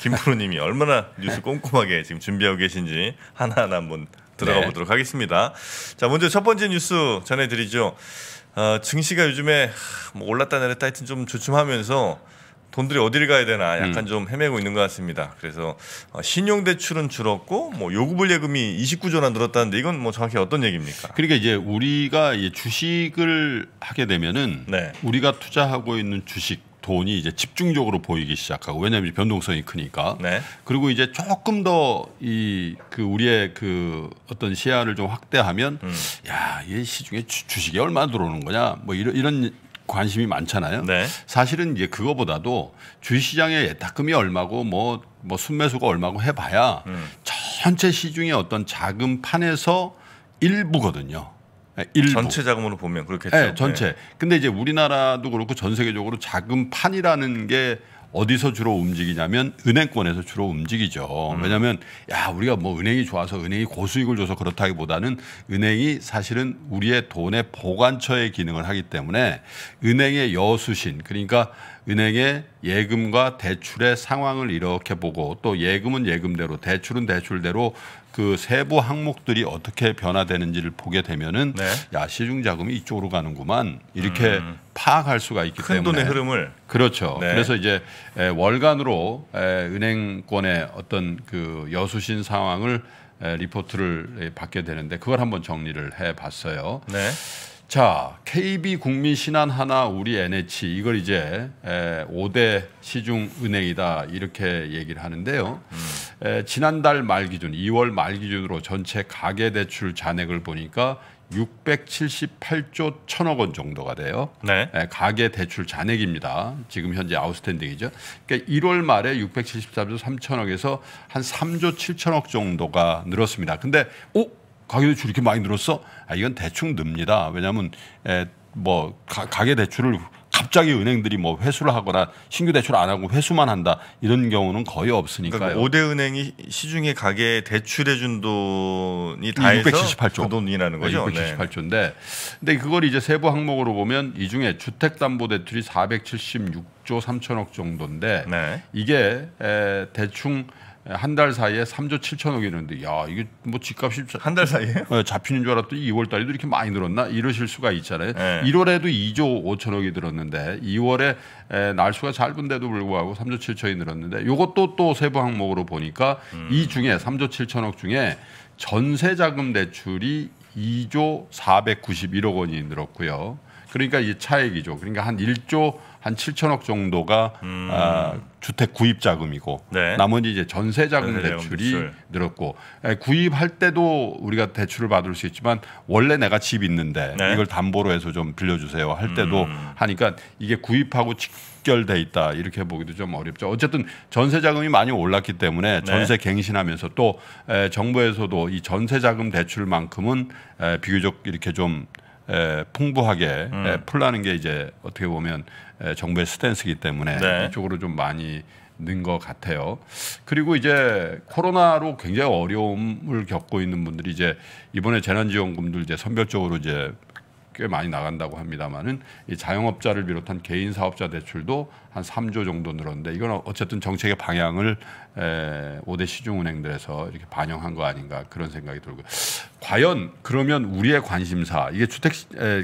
김프로님이 얼마나 뉴스 꼼꼼하게 지금 준비하고 계신지 하나하나 한번 들어가 네. 보도록 하겠습니다. 자, 먼저 첫 번째 뉴스 전해드리죠. 어, 증시가 요즘에 뭐 올랐다 내렸다 하여튼 좀 주춤하면서 돈들이 어디를 가야 되나 약간 음. 좀 헤매고 있는 것 같습니다. 그래서 어, 신용 대출은 줄었고 뭐 요구불 예금이 29조나 늘었다는데 이건 뭐 정확히 어떤 얘기입니까? 그러니까 이제 우리가 이제 주식을 하게 되면은 네. 우리가 투자하고 있는 주식 돈이 이제 집중적으로 보이기 시작하고 왜냐하면 변동성이 크니까 네. 그리고 이제 조금 더 이 그 우리의 그 어떤 시야를 좀 확대하면 음. 야이 시중에 주, 식이 얼마나 들어오는 거냐 뭐 이런 이런 관심이 많잖아요. 네. 사실은 이제 그거보다도 주식시장의 예탁금이 얼마고 뭐뭐 뭐 순매수가 얼마고 해봐야 음. 전체 시중의 어떤 자금 판에서 일부거든요. 예, 일부. 전체 자금으로 보면 그렇겠죠. 네, 전체. 네. 근데 이제 우리나라도 그렇고 전 세계적으로 자금판이라는 게 어디서 주로 움직이냐면 은행권에서 주로 움직이죠. 음. 왜냐하면 야 우리가 뭐 은행이 좋아서 은행이 고수익을 줘서 그렇다기보다는 은행이 사실은 우리의 돈의 보관처의 기능을 하기 때문에 은행의 여수신 그러니까 은행의 예금과 대출의 상황을 이렇게 보고 또 예금은 예금대로 대출은 대출대로 그 세부 항목들이 어떻게 변화되는지를 보게 되면은 네. 야 시중 자금이 이쪽으로 가는구만 이렇게 음. 파악할 수가 있기 큰 때문에 큰 돈의 흐름을 그렇죠. 네. 그래서 이제 월간으로 은행권의 어떤 그 여수신 상황을 리포트를 받게 되는데 그걸 한번 정리를 해봤어요. 네. 자, KB 국민신한 하나 우리 NH 이걸 이제 5대 시중 은행이다 이렇게 얘기를 하는데요. 에, 지난달 말 기준 2월 말 기준으로 전체 가계 대출 잔액을 보니까 678조 1000억 원 정도가 돼요. 네. 가계 대출 잔액입니다. 지금 현재 아웃스탠딩이죠. 그러니까 1월 말에 674조 3000억에서 한 3조 7 0 0 0억 정도가 늘었습니다. 근데 오 어? 가계 대출 이렇게 많이 늘었어? 아, 이건 대충 늡니다. 왜냐하면 에, 뭐 가, 가계 대출을 갑자기 은행들이 뭐 회수를 하거나 신규 대출 안 하고 회수만 한다 이런 경우는 거의 없으니까요. 그러니까 5대 은행이 시중에 가게 대출해 준 돈이 다해서 678조. 그 돈이라는 네, 거죠. 네, 678조인데 근데 그걸 이제 세부 항목으로 보면 이 중에 주택 담보 대출이 476조 3천억 정도인데 네. 이게 에, 대충 한달 사이에 3조 7천억이는데 야 이게 뭐 집값이 한 달 사이에 어, 잡히는 줄 알았더니 2월 달에도 이렇게 많이 늘었나 이러실 수가 있잖아요. 네. 1월에도 2조 5천억이 늘었는데 2월에 에, 날수가 짧은데도 불구하고 3조 7천이 늘었는데 이것도 또 세부 항목으로 보니까 음. 이 중에 3조 7천억 중에 전세자금 대출이 2조 491억 원이 늘었고요. 그러니까 이 차액이죠. 그러니까 한 1조 한 7천억 정도가 음. 아, 주택 구입 자금이고 네. 나머지 이제 전세 자금 대출이 대출. 늘었고 에, 예, 구입할 때도 우리가 대출을 받을 수 있지만 원래 내가 집 있는데 네. 이걸 담보로 해서 좀 빌려주세요 할 때도 음. 하니까 이게 구입하고 직결돼 있다 이렇게 보기도 좀 어렵죠. 어쨌든 전세 자금이 많이 올랐기 때문에 네. 전세 갱신하면서 또 에, 예, 정부에서도 이 전세 자금 대출만큼은 에, 예, 비교적 이렇게 좀 에, 풍부하게 음. 에, 풀라는 게 이제 어떻게 보면 에, 정부의 스탠스이기 때문에 네. 이쪽으로 좀 많이 는 것 같아요. 그리고 이제 코로나로 굉장히 어려움을 겪고 있는 분들이 이제 이번에 재난지원금들 이제 선별적으로 이제 꽤 많이 나간다고 합니다만은 이 자영업자를 비롯한 개인 사업자 대출도 한 3조 정도 늘었는데 이건 어쨌든 정책의 방향을 5대 시중은행들에서 이렇게 반영한 거 아닌가 그런 생각이 들고 과연 그러면 우리의 관심사 이게 주택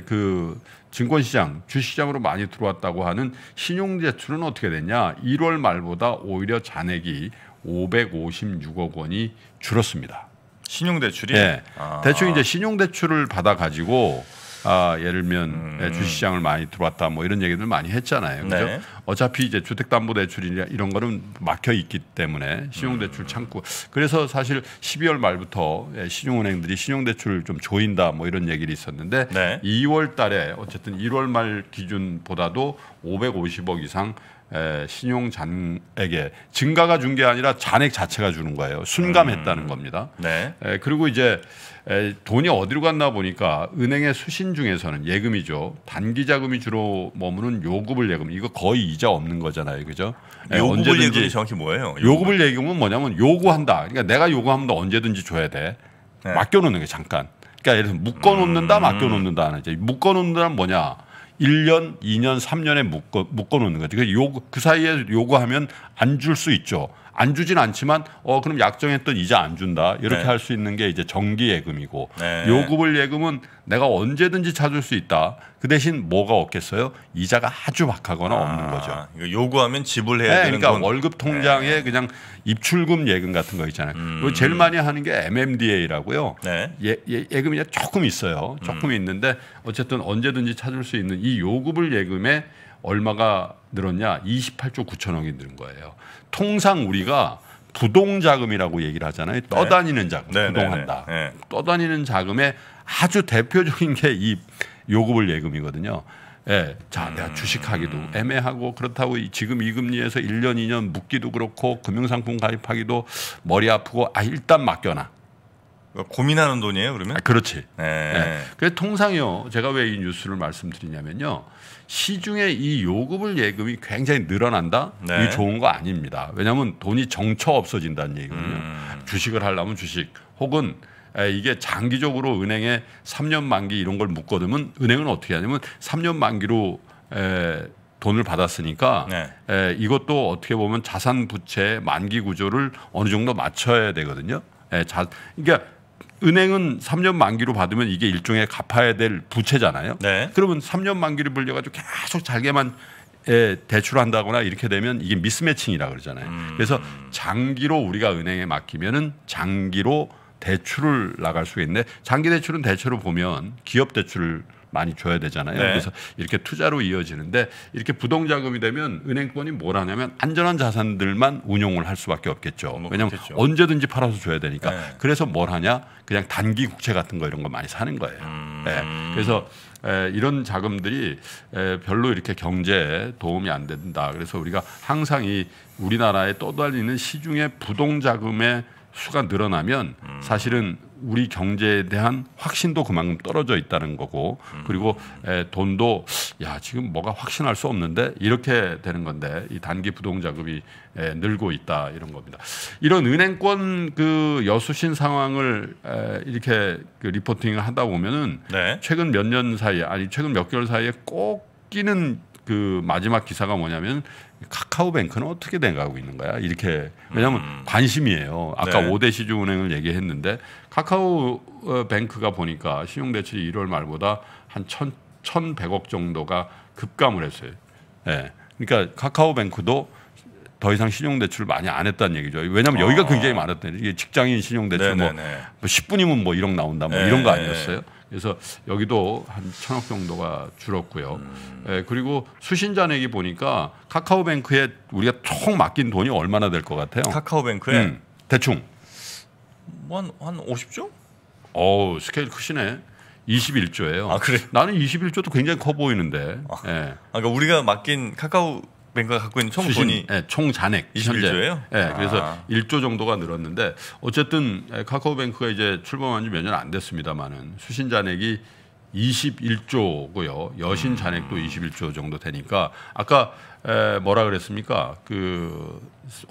그 증권시장 주시장으로 많이 들어왔다고 하는 신용대출은 어떻게 됐냐 1월 말보다 오히려 잔액이 556억 원이 줄었습니다. 신용대출이 네. 아. 대충 이제 신용대출을 받아가지고 아, 예를 들면 음. 주시장을 많이 들어왔다 뭐 이런 얘기들 많이 했잖아요. 네. 그죠? 네. 어차피 이제 주택담보대출이나 이런 거는 막혀 있기 때문에 신용대출 음. 창구. 그래서 사실 12월 말부터 예, 신용은행들이 신용대출을 좀 조인다 뭐 이런 얘기를 있었는데 네. 2월 달에 어쨌든 1월 말 기준보다도 550억 이상 예, 신용 잔액에 증가가 준 게 아니라 잔액 자체가 주는 거예요. 순감했다는 음. 겁니다. 네. 에, 예, 그리고 이제 에, 예, 돈이 어디로 갔나 보니까 은행의 수신 중에서는 예금이죠. 단기 자금이 주로 머무는 요구불 예금. 이거 거의 이자 없는 거잖아요. 그죠? 요구불 예금이 정확히 뭐예요? 요구불. 예금은 뭐냐면 요구한다. 그러니까 내가 요구하면 언제든지 줘야 돼. 네. 맡겨놓는 게 잠깐. 그러니까 예를 들어 서 묶어놓는다, 음. 맡겨놓는다 묶어놓는다는 뭐냐? 1년, 2년, 3년에 묶어, 묶어 놓는 거죠. 그, 그 사이에 요구하면 안 줄 수 있죠. 안 주진 않지만 어 그럼 약정했던 이자 안 준다 이렇게 네. 할수 있는 게 이제 정기 예금이고 네. 요구불 예금은 내가 언제든지 찾을 수 있다. 그 대신 뭐가 없겠어요? 이자가 아주 박하거나 아, 없는 거죠. 요구하면 지불해야 네, 되는 그러니까 건... 월급 통장에 네. 그냥 입출금 예금 같은 거 있잖아요. 음. 제일 많이 하는 게 MMDA라고요. 네. 예, 예 금이 조금 있어요. 조금 음. 있는데 어쨌든 언제든지 찾을 수 있는 이 요구불 예금에 얼마가 늘었냐? 28조 9천억이 늘은 거예요. 통상 우리가 부동 자금이라고 얘기를 하잖아요. 네. 떠다니는 자금, 네. 네 부동한다. 네, 네. 떠다니는 자금의 아주 대표적인 게 이 요구불 예금이거든요. 예. 자, 음, 내가 주식하기도 음. 애매하고 그렇다고 지금 이 금리에서 1년, 2년 묶기도 그렇고 금융상품 가입하기도 머리 아프고 아 일단 맡겨놔. 그러니까 고민하는 돈이에요, 그러면? 아, 그렇지. 네. 네. 그래서 통상요, 제가 왜 이 뉴스를 말씀드리냐면요. 시중에 이요금을 예금이 굉장히 늘어난다. 네. 이 좋은 거 아닙니다. 왜냐하면 돈이 정처 없어진다는 얘기거든요. 음. 주식을 하려면 주식 혹은 이게 장기적으로 은행에 3년 만기 이런 걸 묶어두면 은행은 어떻게 하냐면 3년 만기로 에, 돈을 받았으니까 네. 에, 이것도 어떻게 보면 자산 부채 만기 구조를 어느 정도 맞춰야 되거든요. 에, 자, 그러니까 은행은 3년 만기로 받으면 이게 일종의 갚아야 될 부채잖아요. 네. 그러면 3년 만기를 불려가지고 계속 잘게만 에 예, 대출한다거나 이렇게 되면 이게 미스매칭이라 그러잖아요. 음. 그래서 장기로 우리가 은행에 맡기면은 장기로 대출을 나갈 수가 있는데 장기 대출은 대체로 보면 기업 대출을 많이 줘야 되잖아요. 네. 그래서 이렇게 투자로 이어지는데 이렇게 부동 자금이 되면 은행권이 뭘 하냐면 안전한 자산들만 운용을 할 수밖에 없겠죠. 뭐 왜냐하면 그렇겠죠. 언제든지 팔아서 줘야 되니까. 네. 그래서 뭘 하냐? 그냥 단기 국채 같은 거 이런 거 많이 사는 거예요. 음. 네. 그래서 에, 이런 자금들이 에, 별로 이렇게 경제에 도움이 안 된다. 그래서 우리가 항상 이 우리나라에 떠돌리는 시중에 부동 자금의 수가 늘어나면 음. 사실은 우리 경제에 대한 확신도 그만큼 떨어져 있다는 거고 음. 그리고 에, 돈도 야 지금 뭐가 확신할 수 없는데 이렇게 되는 건데 이 단기 부동 자금이 에, 늘고 있다 이런 겁니다. 이런 은행권 그 여수신 상황을 에, 이렇게 그 리포팅을 하다 보면은 네. 최근 몇 년 사이 아니 최근 몇 개월 사이에 꼭 끼는 그 마지막 기사가 뭐냐면 카카오뱅크는 어떻게 돼가고 있는 거야? 이렇게 왜냐하면 음. 관심이에요. 아까 네. 5대 시중은행을 얘기했는데 카카오뱅크가 어, 보니까 신용대출이 1월 말보다 한 천, 1,100억 정도가 급감을 했어요. 예. 네. 그러니까 카카오뱅크도 더 이상 신용대출을 많이 안 했다는 얘기죠. 왜냐하면 여기가 아. 굉장히 많았대. 이게 직장인 신용대출 네네네. 네, 뭐, 네. 뭐 10분이면 뭐 1억 나온다 뭐 네. 이런 거 네, 아니었어요? 그래서 여기도 한 천억 정도가 줄었고요. 음. 예, 그리고 수신자 내기 보니까 카카오뱅크에 우리가 총 맡긴 돈이 얼마나 될 것 같아요? 카카오뱅크에 음, 대충 뭐한 50조? 어우 스케일 크시네. 21조예요. 아, 그래? 나는 21조도 굉장히 커 보이는데. 아, 예. 아, 그러니까 우리가 맡긴 카카오 뱅크가 갖고 있는 총 수신, 돈이 네, 총 잔액 21조예요? 현 네, 아. 그래서 1조 정도가 늘었는데 어쨌든 예, 카카오뱅크가 이제 출범한 지 몇 년 안 됐습니다만은 수신 잔액이 21조고요. 여신 잔액도 21조 음. 정도 되니까 아까 에, 예, 뭐라 그랬습니까? 그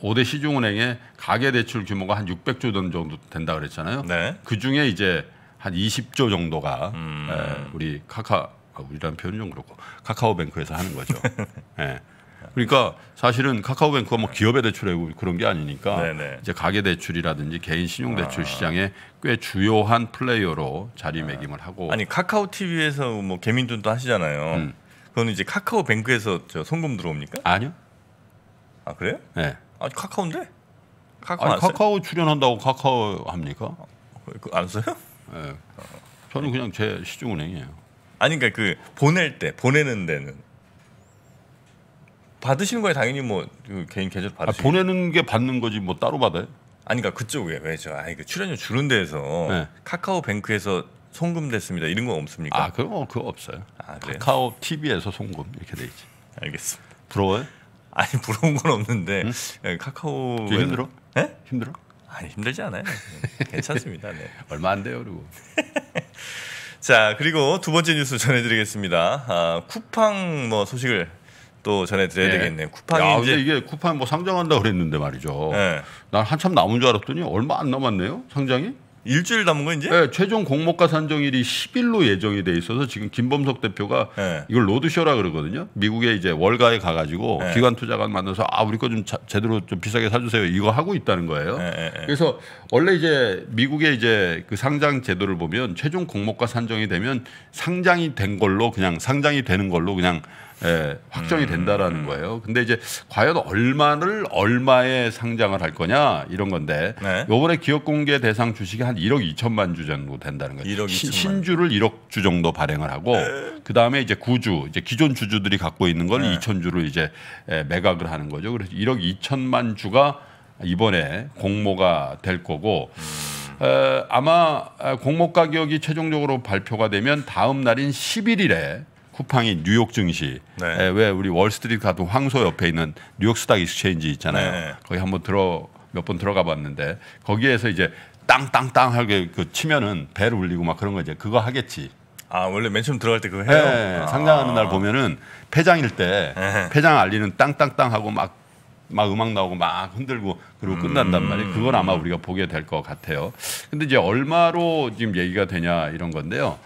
5대 시중은행의 가계 대출 규모가 한 600조 원 정도 된다 그랬잖아요. 네. 그 중에 이제 한 20조 정도가 음. 에, 우리 카카 아, 우리라는 표현 좀 그렇고 카카오뱅크에서 하는 거죠. 예. 그러니까 사실은 카카오뱅크가 뭐 네. 기업의 대출이고 그런 게 아니니까 네네. 네. 이제 가계 대출이라든지 개인 신용 대출 아. 시장에 꽤 주요한 플레이어로 자리매김을 네. 하고 아니 카카오 TV에서 뭐 개민돈도 하시잖아요. 음. 그거는 이제 카카오뱅크에서 저 송금 들어옵니까? 아니요. 아 그래요? 네. 아 카카오인데? 카카오, 아니, 카카오 출연한다고 카카오 합니까? 아, 안 써요? 네. 저는 그냥 제 시중은행이에요. 아니 그러니까 그 보낼 때 보내는 데는 받으시는 거예요 당연히 뭐 그 개인 계좌로 아, 받으시죠. 보내는 게 받는 거지 뭐 따로 받아요? 아니 그러니까 그쪽에 왜죠 아니 그 출연료 주는 데에서 네. 카카오뱅크에서 송금 됐습니다. 이런 건 없습니까? 아 그거 그 없어요. 아, 그 카카오 TV에서 송금 이렇게 돼 있지. 알겠습니다. 부러워요? 아니 부러운 건 없는데 예, 카카오 되 힘들어? 네? 힘들어? 아니 힘들지 않아요. 예, 괜찮습니다. 네. 얼마 안 돼요, 그리고. 자 그리고 두 번째 뉴스 전해드리겠습니다. 아, 쿠팡 뭐 소식을 또 전해드려야 네. 되겠네요. 쿠팡이 야, 근데 이게 쿠팡 뭐 상장한다 그랬는데 말이죠. 네. 난 한참 남은 줄 알았더니 얼마 안 남았네요. 상장이? 일주일 남은 거 이제? 네, 최종 공모가 산정일이 10일로 예정이 돼 있어서 지금 김범석 대표가 네. 이걸 로드쇼라 그러거든요. 미국에 이제 월가에 가가지고 네. 기관 투자관 만나서 아 우리 거 좀 제대로 좀 비싸게 사주세요 이거 하고 있다는 거예요. 네. 그래서 원래 이제 미국의 이제 그 상장 제도를 보면 최종 공모가 산정이 되면 상장이 된 걸로 그냥 상장이 되는 걸로 그냥 예, 확정이 음. 된다라는 거예요. 근데 이제 과연 얼마를 얼마에 상장을 할 거냐 이런 건데 네. 요번에 기업 공개 대상 주식이 한 1억 2천만 주 정도 된다는 거죠. 1억 2천만. 신주를 1억 주 정도 발행을 하고 네. 그다음에 이제 구주 이제 기존 주주들이 갖고 있는 걸 네. 2천 주를 이제 예, 매각을 하는 거죠. 그래서 1억 2천만 주가 이번에 공모가 될 거고 에, 음. 어, 아마 공모 가격이 최종적으로 발표가 되면 다음 날인 11일에 쿠팡이 뉴욕 증시 네. 왜 우리 월스트리트 가도 황소 옆에 있는 뉴욕 스닥 익스체인지 있잖아요. 네. 거기 한번 들어 몇 번 들어가 봤는데 거기에서 이제 땅땅땅 하게 그 치면은 배를 울리고 막 그런 거 이제 그거 하겠지. 아 원래 맨 처음 들어갈 때 그거 해요. 네, 아. 상장하는 날 아. 보면은 폐장일 때 네. 폐장 알리는 땅땅땅 하고 막막 음악 나오고 막 흔들고 그리고 끝난단 말이에요. 음. 그건 아마 우리가 보게 될 것 같아요. 근데 이제 얼마로 지금 얘기가 되냐 이런 건데요.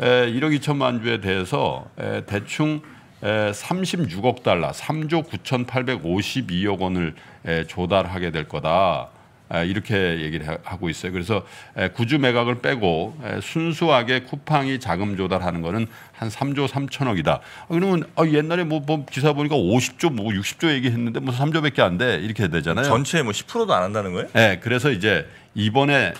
에, 1억 2천만 주에 대해서 에, 대충 에, 36억 달러, 3조 9,852억 원을 에, 조달하게 될 거다. 이렇게 얘기를 하고 있어요. 그래서 구주 매각을 빼고 순수하게 쿠팡이 자금 조달하는 거는 한 3조 3천억이다. 어, 그러면 어, 옛날에 뭐, 뭐, 기사 보니까 50조 뭐 60조 얘기했는데 뭐 3조밖에 안 돼 이렇게 되잖아요. 전체 뭐 10%도 안 한다는 거예요? 네, 그래서 이제 이번에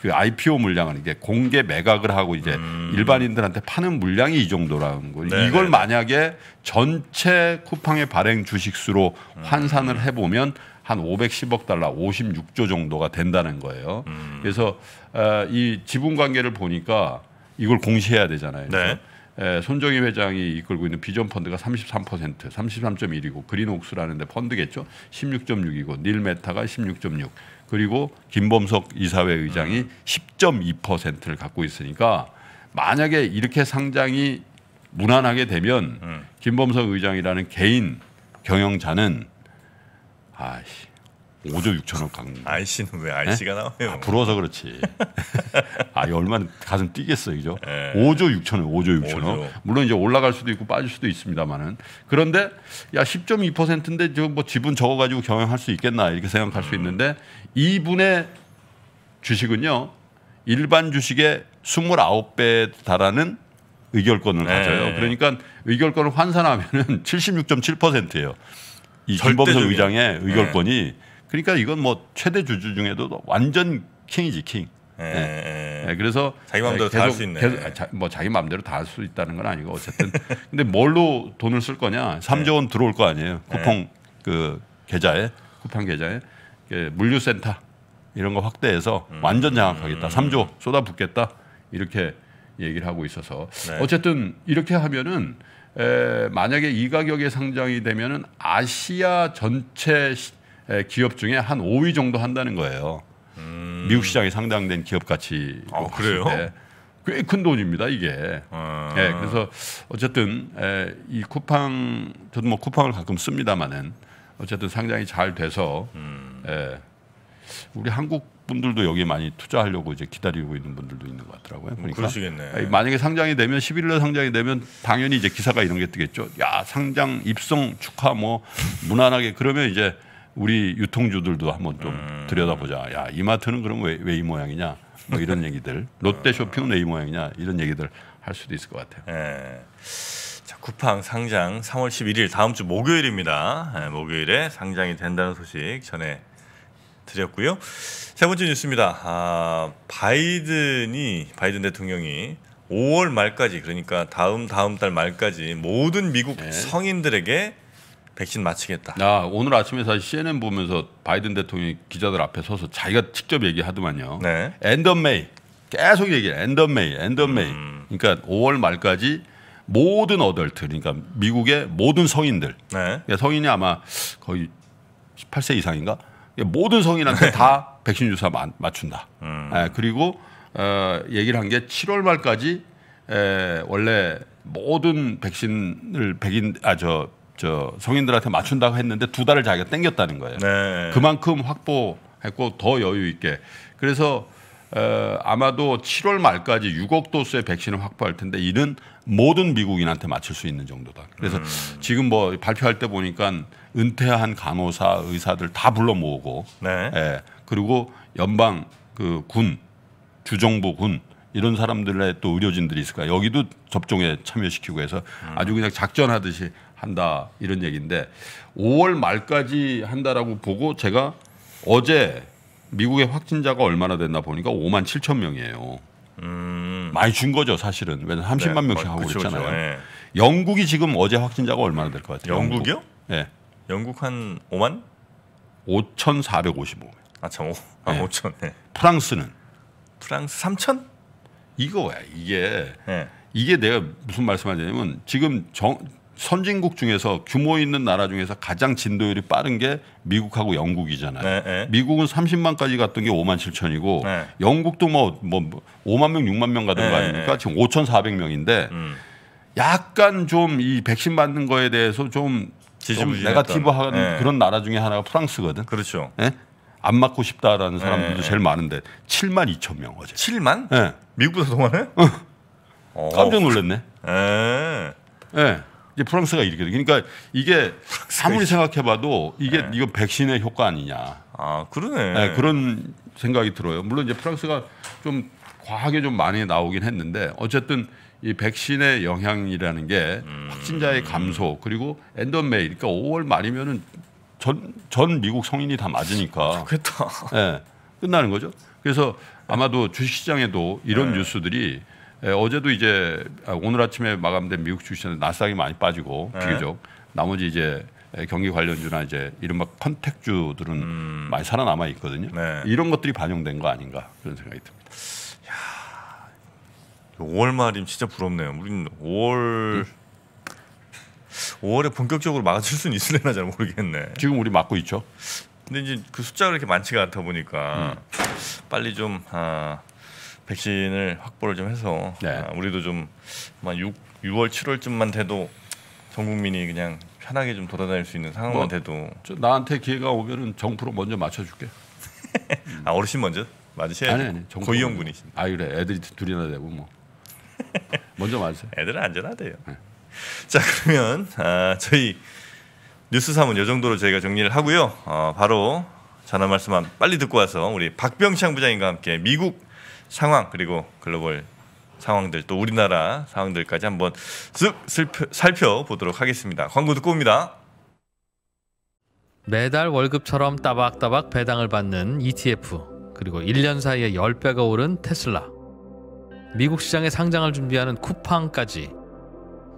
그 IPO 물량은 이제 공개 매각을 하고 이제 음. 일반인들한테 파는 물량이 이 정도라는 거예요. 네네. 이걸 네, 네. 만약에 전체 쿠팡의 발행 주식수로 음. 환산을 해보면 한 510억 달러 56조 정도가 된다는 거예요. 음. 그래서 어, 이 지분 관계를 보니까 이걸 공시해야 되잖아요. 네. 에, 예, 손정희 회장이 이끌고 있는 비전 펀드가 33% 33.1이고 그린옥스라는데 펀드겠죠 16.6이고 닐메타가 16.6 그리고 김범석 이사회 의장이 음. 10.2%를 갖고 있으니까 만약에 이렇게 상장이 무난하게 되면 음. 김범석 의장이라는 개인 경영자는 아씨 이 5조 6천 억 강. 아이씨는 왜 예? 아이씨가 나와요? 아, 부러워서 그렇지. 아, 이 얼마나 가슴 뛰겠어요, 그죠? 에. 예. 5조 6천 억 5조 6천 억 물론 이제 올라갈 수도 있고 빠질 수도 있습니다만은. 그런데 야 10.2%인데 저 뭐 지분 적어 가지고 경영할 수 있겠나 이렇게 생각할 음. 수 있는데 이분의 주식은요 일반 주식의 29배 달하는 의결권을 에. 네. 가져요. 그러니까 의결권을 환산하면은 76.7%예요. 이 김범석 의장의 네. 의결권이 네. 그러니까 이건 뭐 최대 주주 중에도 완전 킹이지 킹. 네. 네. 네 그래서 자기 마음대로 다 할 수 있네. 계속, 아, 자, 뭐 자기 마음대로 다 할 수 있다는 건 아니고 어쨌든 근데 뭘로 돈을 쓸 거냐? 3조 원 들어올 거 아니에요. 쿠팡 그 계좌에 쿠팡 계좌에 물류센터 이런 거 확대해서 음. 완전 장악하겠다. 음. 3조 쏟아붓겠다. 이렇게 얘기를 하고 있어서 어쨌든 이렇게 하면은 에, 만약에 이 가격에 상장이 되면은 아시아 전체 시, 기업 중에 한 5위 정도 한다는 거예요. 음. 미국 시장에 상장된 기업 가치. 아, 그래요? 꽤 큰 돈입니다 이게. 아. 예, 그래서 어쨌든 에, 이 쿠팡 저도 뭐 쿠팡을 가끔 씁니다만은 어쨌든 상장이 잘 돼서 음. 예, 우리 한국 분들도 여기에 많이 투자하려고 이제 기다리고 있는 분들도 있는 것 같더라고요. 그러니까 그러시겠네. 만약에 상장이 되면 11일 날 상장이 되면 당연히 이제 기사가 이런 게 뜨겠죠. 야 상장 입성 축하 뭐 무난하게 그러면 이제 우리 유통주들도 한번 좀 음. 들여다보자. 야 이마트는 그럼 왜 이 모양이냐 뭐 이런 얘기들. 롯데 어. 쇼핑은 왜 이 모양이냐 이런 얘기들 할 수도 있을 것 같아요. 네. 자, 쿠팡 상장 3월 11일 다음 주 목요일입니다. 네, 목요일에 상장이 된다는 소식 전해 드렸고요. 세 번째 뉴스입니다. 아, 바이든이 바이든 대통령이 5월 말까지 그러니까 다음 다음 달 말까지 모든 미국 네. 성인들에게 백신 맞히겠다. 아, 오늘 아침에 사실 CNN 보면서 바이든 대통령이 기자들 앞에 서서 자기가 직접 얘기하더만요. 네. 앤던 메이 계속 얘기해. 앤던 메이, 앤던 음. 메이. 그러니까 5월 말까지 모든 어덜트 그러니까 미국의 모든 성인들. 네. 그러니까 성인이 아마 거의 18세 이상인가? 예, 모든 성인한테 네. 다 백신 주사 맞춘다. 음. 예, 그리고 어, 얘기를 한 게 7월 말까지 에, 원래 모든 백신을 백인 아 저 저 성인들한테 맞춘다고 했는데 두 달을 자기가 땡겼다는 거예요. 네. 그만큼 확보했고 더 여유 있게. 그래서 어, 아마도 7월 말까지 6억 도수의 백신을 확보할 텐데 이는 모든 미국인한테 맞출 수 있는 정도다. 그래서 음. 지금 뭐 발표할 때 보니까 은퇴한 간호사, 의사들 다 불러 모으고, 네. 예, 그리고 연방 그 군, 주정부 군 이런 사람들의 또 의료진들이 있을 까야 여기도 접종에 참여시키고 해서 음. 아주 그냥 작전하듯이 한다 이런 얘기인데 5월 말까지 한다라고 보고 제가 어제 미국의 확진자가 얼마나 됐나 보니까 5만 7천 명이에요. 음. 많이 준 거죠 사실은. 왜냐 30만 네. 명씩 어, 하고 그잖아요 네. 예. 영국이 지금 어제 확진자가 얼마나 될 것 같아요? 영국이요? 예. 네. 영국 한 5만? 5,455. 아, 참, 5, 아, 네. 5천. 네. 프랑스는? 프랑스 3천? 이거야, 이게. 예. 이게 내가 무슨 말씀하냐면 지금 정, 선진국 중에서 규모 있는 나라 중에서 가장 진도율이 빠른 게 미국하고 영국이잖아요. 네, 네. 미국은 30만까지 갔던 게 5만 7천이고 네. 영국도 뭐, 뭐 5만 명, 6만 명 가던 네, 거 네, 아닙니까? 네. 지금 5,400명인데 음. 약간 좀 이 백신 맞는 거에 대해서 좀, 좀 네가티브한 그런 나라 중에 하나가 프랑스거든. 그렇죠. 예? 안 맞고 싶다라는 사람들도 제일 많은데 7만 2천 명 어제. 7만? 네. 예. 미국보다 더 많아요? 깜짝 놀랐네. 어. 예. 네. 이제 프랑스가 이렇게 돼. 그러니까 이게 아무리 생각해봐도 이게 네. 이거 백신의 효과 아니냐. 아 그러네. 네, 그런 생각이 들어요. 물론 이제 프랑스가 좀 과하게 좀 많이 나오긴 했는데 어쨌든 이 백신의 영향이라는 게 음. 확진자의 감소 그리고 엔더메이 그러니까 5월 말이면은 전, 전 미국 성인이 다 맞으니까 좋겠다. 아, 예, 네, 끝나는 거죠. 그래서 아마도 주식시장에도 이런 네. 뉴스들이 예, 어제도 이제 아, 오늘 아침에 마감된 미국 주식시장은 나스닥이 많이 빠지고 네. 비교적 나머지 이제 경기 관련주나 이제 이른바 컨택주들은 음. 많이 살아남아 있거든요. 네. 이런 것들이 반영된 거 아닌가 그런 생각이 듭니다. 야, 5월 말이면 진짜 부럽네요. 우리는 5월 음. 5월에 본격적으로 막아줄 수는 있을려나잘 모르겠네. 지금 우리 막고 있죠. 근데 이제 그 숫자가 그렇게 많지가 않다 보니까 음. 빨리 좀 아, 백신을 확보를 좀 해서 네. 아, 우리도 좀 6, 6월 7월쯤만 돼도 전 국민이 그냥 편하게 좀 돌아다닐 수 있는 상황만 뭐, 돼도 나한테 기회가 오면은 정프로 먼저 맞춰줄게. 아 어르신 먼저 맞으셔야 아니 아니 고위험군이신. 아 그래 애들이 둘이나 되고 뭐 먼저 맞으세요. 애들은 안전하대요. 네. 자 그러면 아, 저희 뉴스 3은 이 정도로 저희가 정리를 하고요. 어, 바로 전화 말씀 한 빨리 듣고 와서 우리 박병창 부장님과 함께 미국 상황 그리고 글로벌 상황들 또 우리나라 상황들까지 한번 쓱 슬펴, 살펴보도록 하겠습니다. 광고 듣고 옵니다. 매달 월급처럼 따박따박 배당을 받는 ETF 그리고 1년 사이에 10배가 오른 테슬라 미국 시장에 상장을 준비하는 쿠팡까지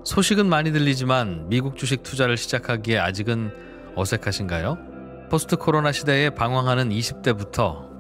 소식은 많이 들리지만 미국 주식 투자를 시작하기에 아직은 어색하신가요? 포스트 코로나 시대에 방황하는 20대부터